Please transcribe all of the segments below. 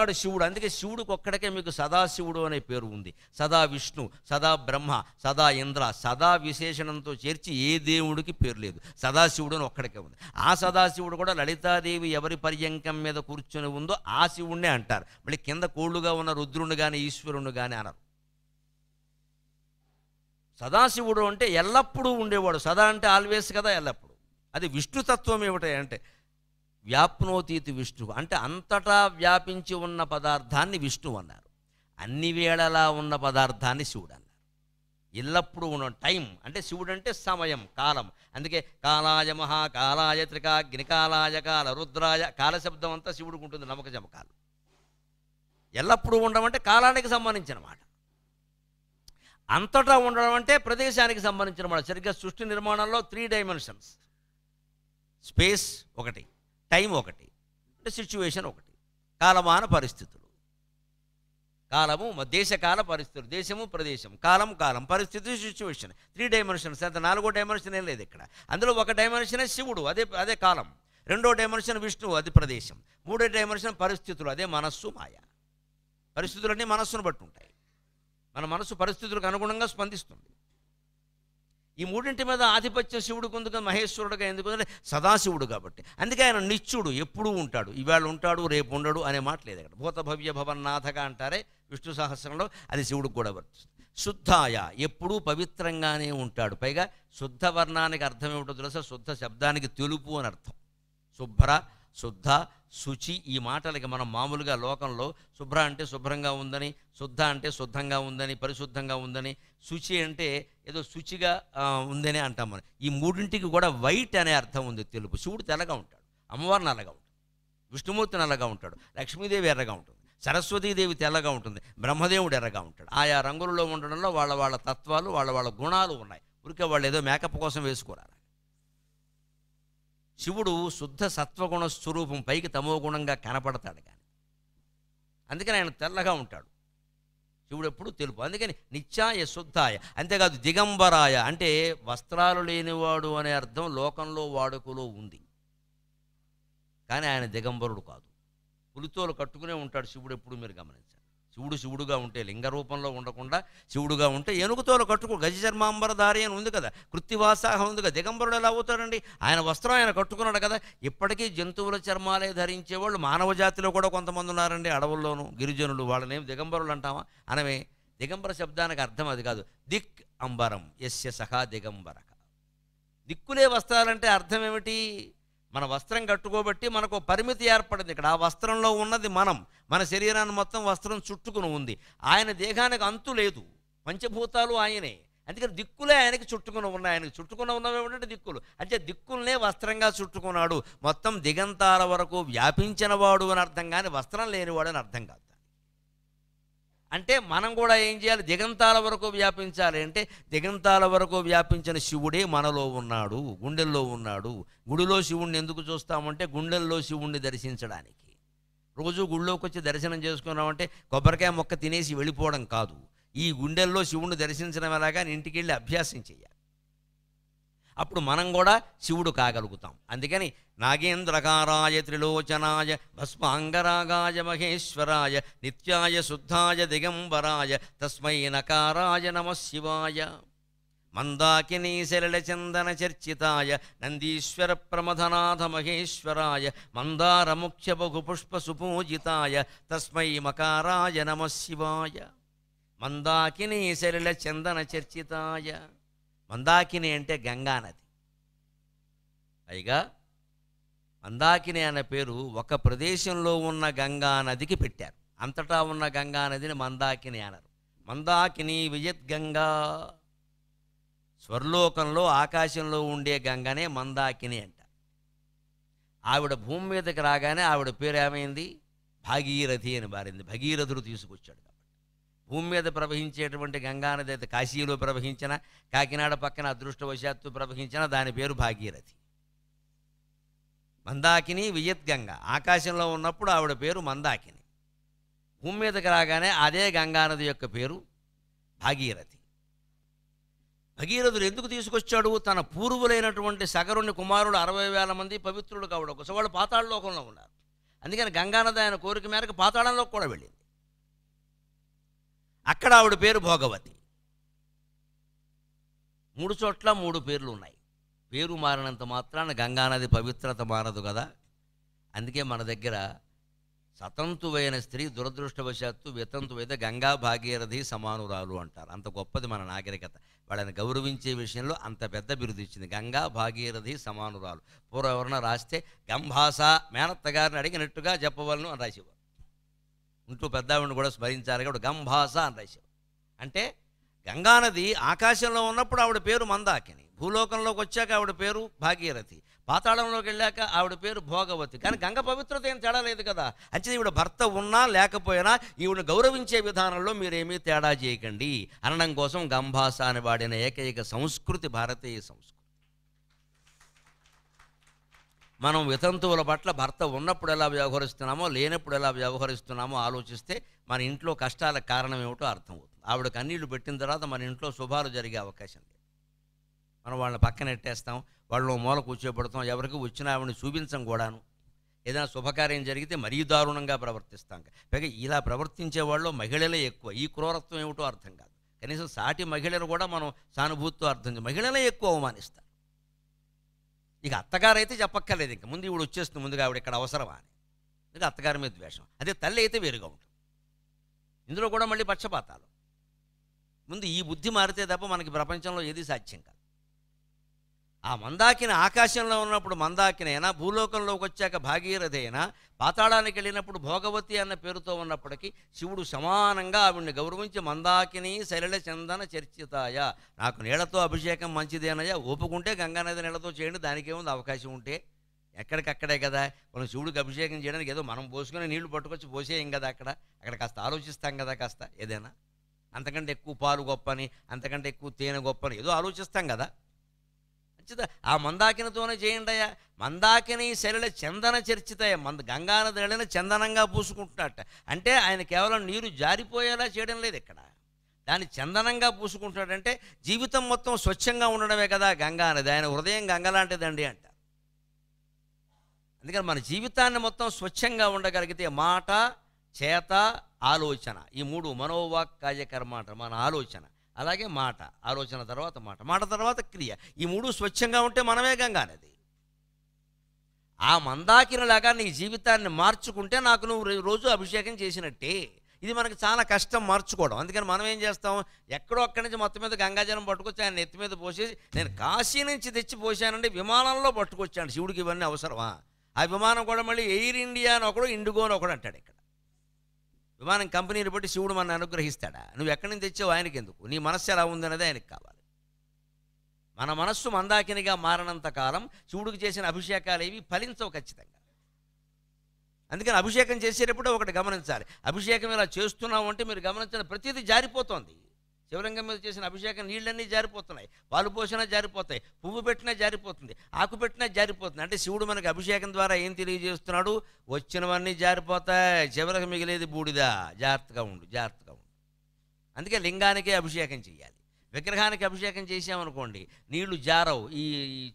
ఉంటాడు శివుడు అందుకే శివుడికి ఒక్కడికే మీకు సదాశివుడు అనే పేరు ఉంది సదా విష్ణు సదా బ్రహ్మ సదా ఇంద్ర సదా విశేషణంతో చేర్చి ఏ దేవుడికి పేరు లేదు సదాశివుడు అని ఒక్కడికే ఉంది ఆ సదాశివుడు కూడా లలితాదేవి ఎవరి పర్యంకం మీద కూర్చొని ఉందో ఆ శివుణ్ణే అంటారు మళ్ళీ కింద కోళ్ళుగా ఉన్న రుద్రుణ్ణి కానీ ఈశ్వరుణ్ణి కానీ అనరు సదాశివుడు అంటే ఎల్లప్పుడూ ఉండేవాడు సదా అంటే ఆల్వేస్ కదా ఎల్లప్పుడు అది విష్ణుతత్వం ఏమిటంటే అంటే వ్యాప్నోతీతి విష్ణువు అంటే అంతటా వ్యాపించి ఉన్న పదార్థాన్ని విష్ణువు అన్నారు అన్ని వేళలా ఉన్న పదార్థాన్ని శివుడు అన్నారు ఎల్లప్పుడూ ఉన్న టైం అంటే శివుడు అంటే సమయం కాలం అందుకే కాలాయ మహాకాలాయ త్రికాగ్నికాలాయ కాల రుద్రాయ కాలశబ్దం అంతా శివుడికి ఉంటుంది నమ్మక జమకాలు ఎల్లప్పుడూ ఉండడం అంటే కాలానికి సంబంధించిన మాట అంతటా ఉండడం అంటే ప్రదేశానికి సంబంధించిన మాట సరిగ్గా సృష్టి నిర్మాణంలో త్రీ డైమెన్షన్స్ స్పేస్ ఒకటి టైం ఒకటి అంటే సిచ్యువేషన్ ఒకటి కాలమాన పరిస్థితులు కాలము దేశకాల పరిస్థితులు దేశము ప్రదేశం కాలం కాలం పరిస్థితి సిచ్యువేషన్ త్రీ డైమెన్షన్స్ అంత నాలుగో డైమెన్షన్ ఏం లేదు ఇక్కడ అందులో ఒక డైమెన్షనే శివుడు అదే అదే కాలం రెండో డైమెన్షన్ విష్ణువు అది ప్రదేశం మూడో డైమెన్షన్ పరిస్థితులు అదే మనస్సు మాయ పరిస్థితులన్నీ మనస్సును బట్టి ఉంటాయి మన మనస్సు పరిస్థితులకు అనుగుణంగా స్పందిస్తుంది ఈ మూడింటి మీద ఆధిపత్యం శివుడికి ఉంది కదా మహేశ్వరుడుగా ఎందుకు సదాశివుడు కాబట్టి అందుకే ఆయన నిత్యుడు ఎప్పుడూ ఉంటాడు ఇవాళ ఉంటాడు రేపు ఉండడు అనే మాట లేదు అక్కడ భూత భవ్య భవన్నాథగా అంటారే విష్ణు సహస్రంలో అది శివుడికి కూడా వర్తిస్తుంది శుద్ధాయ ఎప్పుడూ పవిత్రంగానే ఉంటాడు పైగా శుద్ధ వర్ణానికి అర్థం ఏమిటో తెలుసా శుద్ధ శబ్దానికి తెలుపు అని అర్థం శుభ్ర శుద్ధ శుచి ఈ మాటలకి మనం మామూలుగా లోకంలో శుభ్ర అంటే శుభ్రంగా ఉందని శుద్ధ అంటే శుద్ధంగా ఉందని పరిశుద్ధంగా ఉందని శుచి అంటే ఏదో శుచిగా ఉందని అంటాం మనం ఈ మూడింటికి కూడా వైట్ అనే అర్థం ఉంది తెలుపు శివుడు తెల్లగా ఉంటాడు అమ్మవారు నల్లగా ఉంటాడు విష్ణుమూర్తి నల్లగా ఉంటాడు లక్ష్మీదేవి ఎర్రగా ఉంటుంది సరస్వతీదేవి తెల్లగా ఉంటుంది బ్రహ్మదేవుడు ఎర్రగా ఉంటాడు ఆయా రంగులలో ఉండడంలో వాళ్ళ వాళ్ళ తత్వాలు వాళ్ళ వాళ్ళ గుణాలు ఉన్నాయి ఊరికే వాళ్ళు ఏదో మేకప్ కోసం వేసుకోరారు శివుడు శుద్ధ సత్వగుణ స్వరూపం పైకి తమో గుణంగా కనపడతాడు కానీ అందుకని ఆయన తెల్లగా ఉంటాడు శివుడు ఎప్పుడు తెలుపు అందుకని నిత్యాయ శుద్ధాయ అంతేకాదు దిగంబరాయ అంటే వస్త్రాలు లేనివాడు అనే అర్థం లోకంలో వాడుకలో ఉంది కానీ ఆయన దిగంబరుడు కాదు పులితోలు కట్టుకునే ఉంటాడు శివుడు ఎప్పుడు మీరు గమనించారు శివుడు శివుడుగా ఉంటే లింగ రూపంలో ఉండకుండా శివుడుగా ఉంటే ఎనుగుతోలు కట్టుకో గజ చర్మాంబరధారి అని ఉంది కదా కృత్తివాసాహం ఉంది కదా దిగంబరుడు ఎలా అవుతారండి ఆయన వస్త్రం ఆయన కట్టుకున్నాడు కదా ఇప్పటికీ జంతువుల చర్మాలే ధరించేవాళ్ళు మానవ జాతిలో కూడా కొంతమంది ఉన్నారండి అడవుల్లోనూ గిరిజనులు వాళ్ళనేమి దిగంబరులు అంటామా అనమే దిగంబర శబ్దానికి అర్థం అది కాదు దిక్ అంబరం ఎస్య సహా దిగంబరక దిక్కులే వస్త్రాలంటే అర్థం ఏమిటి మన వస్త్రం కట్టుకోబట్టి మనకు పరిమితి ఏర్పడింది ఇక్కడ ఆ వస్త్రంలో ఉన్నది మనం మన శరీరాన్ని మొత్తం వస్త్రం చుట్టుకుని ఉంది ఆయన దేహానికి అంతు లేదు పంచభూతాలు ఆయనే అందుకని దిక్కులే ఆయనకి చుట్టుకుని ఉన్నాయి ఆయనకి చుట్టుకుని ఉన్నవి ఏమిటంటే దిక్కులు అంటే దిక్కులనే వస్త్రంగా చుట్టుకున్నాడు మొత్తం దిగంతాల వరకు వ్యాపించినవాడు అని అర్థం కానీ వస్త్రం లేనివాడు అని అర్థం కాదు అంటే మనం కూడా ఏం చేయాలి దిగంతాల వరకు వ్యాపించాలి అంటే దిగంతాల వరకు వ్యాపించిన శివుడే మనలో ఉన్నాడు గుండెల్లో ఉన్నాడు గుడిలో శివుణ్ణి ఎందుకు చూస్తామంటే గుండెల్లో శివుణ్ణి దర్శించడానికి రోజు గుళ్ళోకి వచ్చి దర్శనం చేసుకున్నామంటే కొబ్బరికాయ మొక్క తినేసి వెళ్ళిపోవడం కాదు ఈ గుండెల్లో శివుణ్ణి దర్శించడం ఎలాగా ఇంటికి వెళ్ళి అభ్యాసం చేయాలి అప్పుడు మనం కూడా శివుడు కాగలుగుతాం అందుకని నాగేంద్రకారాయ త్రిలోచనాయ భస్మాంగరాగాయ మహేశ్వరాయ నిత్యాయ శుద్ధాయ దిగంబరాయ తస్మై నకారాయ నమ శివాయ మందాకినీ చందన చర్చితాయ నందీశ్వర ప్రమథనాథ మహేశ్వరాయ మందారముఖ్య బహుపుష్ప సుపూజితాయ తస్మై మకారాయ నమ శివాయ శరళ చందన చర్చితాయ మందాకిని అంటే గంగా నది పైగా మందాకిని అనే పేరు ఒక ప్రదేశంలో ఉన్న గంగా నదికి పెట్టారు అంతటా ఉన్న గంగా నదిని మందాకిని అనరు మందాకిని విజయద్గంగా స్వర్లోకంలో ఆకాశంలో ఉండే గంగనే మందాకిని అంట ఆవిడ భూమి మీదకి రాగానే ఆవిడ పేరు ఏమైంది భాగీరథి అని మారింది భగీరథుడు తీసుకొచ్చాడు భూమి మీద ప్రవహించేటువంటి గంగానది అయితే కాశీలో ప్రవహించిన కాకినాడ పక్కన అదృష్టవశాత్తు ప్రవహించిన దాని పేరు భాగీరథి మందాకిని గంగ ఆకాశంలో ఉన్నప్పుడు ఆవిడ పేరు మందాకిని భూమి మీదకి రాగానే అదే గంగానది యొక్క పేరు భాగీరథి భగీరథుడు ఎందుకు తీసుకొచ్చాడు తన పూర్వులైనటువంటి సగరుని కుమారుడు అరవై వేల మంది పవిత్రుడు కావడం కోసం వాళ్ళు పాతాళలోకంలో ఉన్నారు అందుకని గంగానది ఆయన కోరిక మేరకు పాతాళంలోకి కూడా వెళ్ళింది అక్కడ ఆవిడ పేరు భోగవతి మూడు చోట్ల మూడు పేర్లు ఉన్నాయి పేరు మారినంత మాత్రాన గంగానది పవిత్రత మారదు కదా అందుకే మన దగ్గర సతంతువైన స్త్రీ దురదృష్టవశాత్తు వితంతువైతే గంగా భాగీరథి సమానురాలు అంటారు అంత గొప్పది మన నాగరికత వాళ్ళని గౌరవించే విషయంలో అంత పెద్ద బిరుదు ఇచ్చింది గంగా భాగీరథి సమానురాలు పూర్వవర్ణ రాస్తే గంభాస మేనత్త గారిని అడిగినట్టుగా చెప్పవలను అని రాసేవారు ఉంటూ పెద్దావిడిని కూడా స్మరించారు ఆవిడ గంభాస అని రాశారు అంటే గంగానది ఆకాశంలో ఉన్నప్పుడు ఆవిడ పేరు మందాకిని భూలోకంలోకి వచ్చాక ఆవిడ పేరు భాగీరథి పాతాళంలోకి వెళ్ళాక ఆవిడ పేరు భోగవతి కానీ గంగ పవిత్రత ఏం తేడా లేదు కదా అంటే ఈవిడ భర్త ఉన్నా లేకపోయినా ఈవిడ గౌరవించే విధానంలో మీరేమీ తేడా చేయకండి అనడం కోసం గంభాస అని వాడిన ఏకైక సంస్కృతి భారతీయ సంస్కృతి మనం వితంతువుల పట్ల భర్త ఉన్నప్పుడు ఎలా వ్యవహరిస్తున్నామో లేనప్పుడు ఎలా వ్యవహరిస్తున్నామో ఆలోచిస్తే మన ఇంట్లో కష్టాల కారణం ఏమిటో అర్థమవుతుంది ఆవిడ కన్నీళ్లు పెట్టిన తర్వాత మన ఇంట్లో శుభాలు జరిగే అవకాశం లేదు మనం వాళ్ళని పక్కన ఎట్టేస్తాం వాళ్ళు మూల కూర్చోబెడతాం ఎవరికి వచ్చిన ఆవిడని చూపించం కూడాను ఏదైనా శుభకార్యం జరిగితే మరీ దారుణంగా ప్రవర్తిస్తాం పైగా ఇలా ప్రవర్తించే వాళ్ళు మహిళలే ఎక్కువ ఈ క్రూరత్వం ఏమిటో అర్థం కాదు కనీసం సాటి మహిళలు కూడా మనం సానుభూతితో అర్థం మహిళలే ఎక్కువ అవమానిస్తాం ఇక అత్తగారు అయితే చెప్పక్కర్లేదు ఇంక ముందు ఈవిడ వచ్చేస్తుంది ముందుగా ఆవిడ ఇక్కడ అవసరమా అని ఇక అత్తగారి మీద ద్వేషం అదే తల్లి అయితే వేరుగా ఉంటుంది ఇందులో కూడా మళ్ళీ పక్షపాతాలు ముందు ఈ బుద్ధి మారితే తప్ప మనకి ప్రపంచంలో ఏది సాధ్యం కాదు ఆ మందాకిని ఆకాశంలో ఉన్నప్పుడు మందాకినైనా భూలోకంలోకి వచ్చాక భాగీరథైనా పాతాళానికి వెళ్ళినప్పుడు భోగవతి అన్న పేరుతో ఉన్నప్పటికీ శివుడు సమానంగా ఆవిడ్ని గౌరవించి మందాకిని శైలల చందన చర్చితాయ నాకు నీళ్లతో అభిషేకం మంచిదేనయ్యా ఒప్పుకుంటే గంగానది నీళ్లతో చేయండి దానికేముంది అవకాశం ఉంటే ఎక్కడికక్కడే కదా మనం శివుడికి అభిషేకం చేయడానికి ఏదో మనం పోసుకుని నీళ్లు పట్టుకొచ్చి పోసేయం కదా అక్కడ అక్కడ కాస్త ఆలోచిస్తాం కదా కాస్త ఏదైనా అంతకంటే ఎక్కువ పాలు గొప్పని అంతకంటే ఎక్కువ తేనె గొప్పని ఏదో ఆలోచిస్తాం కదా చర్చిత ఆ మందాకినితోనే చేయండియా మందాకిని శరీర చందన చర్చితయ మంద గంగానదళిని చందనంగా పూసుకుంటున్నట్ట అంటే ఆయన కేవలం నీరు జారిపోయేలా చేయడం లేదు ఇక్కడ దాన్ని చందనంగా పూసుకుంటున్నాడంటే జీవితం మొత్తం స్వచ్ఛంగా ఉండడమే కదా గంగా అనేది ఆయన హృదయం గంగ లాంటిదండి అంట అందుకని మన జీవితాన్ని మొత్తం స్వచ్ఛంగా ఉండగలిగితే మాట చేత ఆలోచన ఈ మూడు మనోవాక్ కార్యకర్మ అంటారు మన ఆలోచన అలాగే మాట ఆలోచన తర్వాత మాట మాట తర్వాత క్రియ ఈ మూడు స్వచ్ఛంగా ఉంటే మనమే గంగానది ఆ మందాకినలాగా నీ జీవితాన్ని మార్చుకుంటే నాకు నువ్వు రోజు అభిషేకం చేసినట్టే ఇది మనకు చాలా కష్టం మార్చుకోవడం అందుకని మనం ఏం చేస్తాం ఎక్కడో అక్కడి నుంచి మొత్తం మీద గంగాజలం పట్టుకొచ్చి ఆయన నెత్తి మీద పోసేసి నేను కాశీ నుంచి తెచ్చి పోసానండి విమానంలో పట్టుకొచ్చాను శివుడికి ఇవన్నీ అవసరమా ఆ విమానం కూడా మళ్ళీ ఎయిర్ ఇండియా అని ఒకడు ఇండిగో అని ఒకడు అంటాడు ఇక్కడ విమానం కంపెనీని బట్టి శివుడు మన అనుగ్రహిస్తాడా నువ్వు ఎక్కడి నుంచి తెచ్చావు ఆయనకి ఎందుకు నీ మనస్సు ఎలా ఉందనేది ఆయనకి కావాలి మన మనస్సు మందాకినిగా మారినంత కాలం శివుడికి చేసిన అభిషేకాలు ఏవి ఫలించవు ఖచ్చితంగా అందుకని అభిషేకం చేసేటప్పుడు ఒకటి గమనించాలి అభిషేకం ఇలా చేస్తున్నావు అంటే మీరు గమనించిన ప్రతిదీ జారిపోతుంది శివలింగం మీద చేసిన అభిషేకం నీళ్ళన్నీ జారిపోతున్నాయి పాలు పోసినా జారిపోతాయి పువ్వు పెట్టినా జారిపోతుంది ఆకు పెట్టినా జారిపోతుంది అంటే శివుడు మనకు అభిషేకం ద్వారా ఏం తెలియజేస్తున్నాడు వచ్చినవన్నీ జారిపోతాయి చివరికి మిగిలేది బూడిదా జాగ్రత్తగా ఉండు జాగ్రత్తగా ఉండు అందుకే లింగానికే అభిషేకం చేయాలి విగ్రహానికి అభిషేకం చేసామనుకోండి నీళ్లు జారవు ఈ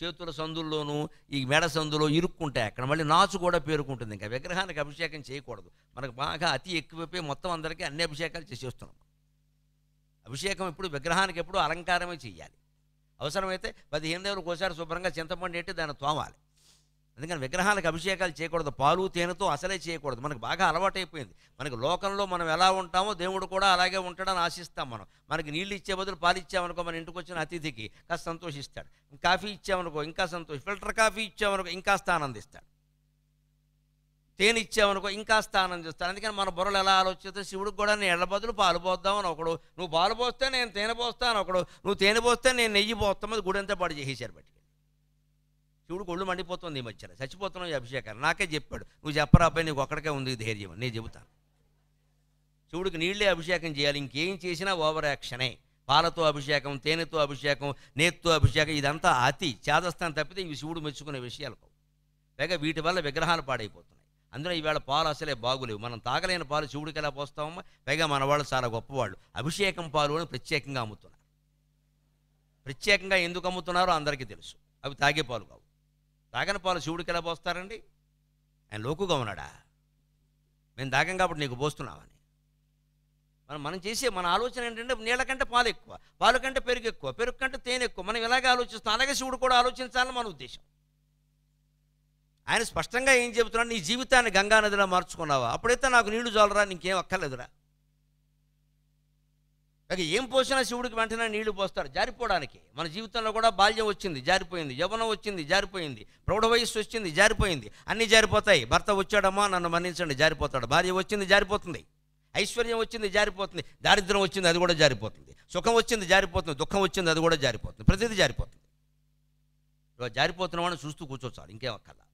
చేతుల సందుల్లోనూ ఈ మెడ సందులో ఇరుక్కుంటాయి అక్కడ మళ్ళీ నాచు కూడా పేరుకుంటుంది ఇంకా విగ్రహానికి అభిషేకం చేయకూడదు మనకు బాగా అతి ఎక్కువైపోయి మొత్తం అందరికీ అన్ని అభిషేకాలు చేసేస్తున్నాం అభిషేకం ఎప్పుడు విగ్రహానికి ఎప్పుడు అలంకారమే చేయాలి అవసరమైతే పదిహేను దేవులకు ఒకసారి శుభ్రంగా చింతపండు ఎట్టి దాన్ని తోమాలి ఎందుకంటే విగ్రహాలకు అభిషేకాలు చేయకూడదు పాలు తేనెతో అసలే చేయకూడదు మనకు బాగా అలవాటైపోయింది మనకి లోకంలో మనం ఎలా ఉంటామో దేవుడు కూడా అలాగే ఉంటాడని ఆశిస్తాం మనం మనకి నీళ్ళు ఇచ్చే బదులు పాలు ఇచ్చామనుకో మన ఇంటికి వచ్చిన అతిథికి కాస్త సంతోషిస్తాడు కాఫీ ఇచ్చామనుకో ఇంకా సంతోషం ఫిల్టర్ కాఫీ ఇచ్చామనుకో ఇంకా ఆనందిస్తాడు తేనిచ్చామనుకో ఇంకా స్థానం చేస్తాను అందుకని మన బుర్రలు ఎలా ఆలోచిస్తే శివుడికి కూడా నేను ఎడ్ల బదులు పాలు పోద్దామని ఒకడు నువ్వు పాలు పోస్తే నేను తేనె పోస్తాను ఒకడు నువ్వు తేనె పోస్తే నేను నెయ్యి పోస్తాం అది గుడంతా పాటు చేసేసారు బట్టి శివుడు ఒళ్ళు మండిపోతుంది ఈ మధ్యన చచ్చిపోతున్నావు అభిషేకాలు నాకే చెప్పాడు నువ్వు చెప్పరా అబ్బాయి నీకు ఒక్కడికే ఉంది ధైర్యం నేను చెబుతాను శివుడికి నీళ్ళే అభిషేకం చేయాలి ఇంకేం చేసినా ఓవర్ యాక్షనే పాలతో అభిషేకం తేనెతో అభిషేకం నేత్తో అభిషేకం ఇదంతా అతి చేదస్థానం తప్పితే ఇవి శివుడు మెచ్చుకునే విషయాలు పైగా వీటి వల్ల విగ్రహాలు పాడైపోతున్నాయి అందులో ఈవేళ పాలు అసలే బాగులేవు మనం తాగలేని పాలు శివుడికి ఎలా పోస్తామో పైగా మన వాళ్ళు చాలా గొప్పవాళ్ళు అభిషేకం పాలు అని ప్రత్యేకంగా అమ్ముతున్నారు ప్రత్యేకంగా ఎందుకు అమ్ముతున్నారో అందరికీ తెలుసు అవి తాగే పాలు కావు తాగని పాలు శివుడికి ఎలా పోస్తారండి ఆయన లోకుగా ఉన్నాడా మేము తాగం కాబట్టి నీకు పోస్తున్నామని మనం మనం చేసే మన ఆలోచన ఏంటంటే నీళ్ళ కంటే పాలు ఎక్కువ పాలు కంటే పెరుగు ఎక్కువ పెరుగు కంటే తేనె ఎక్కువ మనం ఇలాగే ఆలోచిస్తాం అలాగే శివుడు కూడా ఆలోచించాలని మన ఉద్దేశం ఆయన స్పష్టంగా ఏం చెబుతున్నాడు నీ జీవితాన్ని నదిలో మార్చుకున్నావా అప్పుడైతే నాకు నీళ్లు చాలరా నీకేం అక్కర్లేదురా ఇక ఏం పోసినా శివుడికి వెంటనే నీళ్లు పోస్తారు జారిపోవడానికి మన జీవితంలో కూడా బాల్యం వచ్చింది జారిపోయింది యవనం వచ్చింది జారిపోయింది ప్రౌఢ వయస్సు వచ్చింది జారిపోయింది అన్నీ జారిపోతాయి భర్త వచ్చాడమ్మా నన్ను మన్నించండి జారిపోతాడు భార్య వచ్చింది జారిపోతుంది ఐశ్వర్యం వచ్చింది జారిపోతుంది దారిద్ర్యం వచ్చింది అది కూడా జారిపోతుంది సుఖం వచ్చింది జారిపోతుంది దుఃఖం వచ్చింది అది కూడా జారిపోతుంది ప్రతిదీ జారిపోతుంది జారిపోతున్న వాడిని చూస్తూ కూర్చోవచ్చు ఇంకేం ఒక్కలా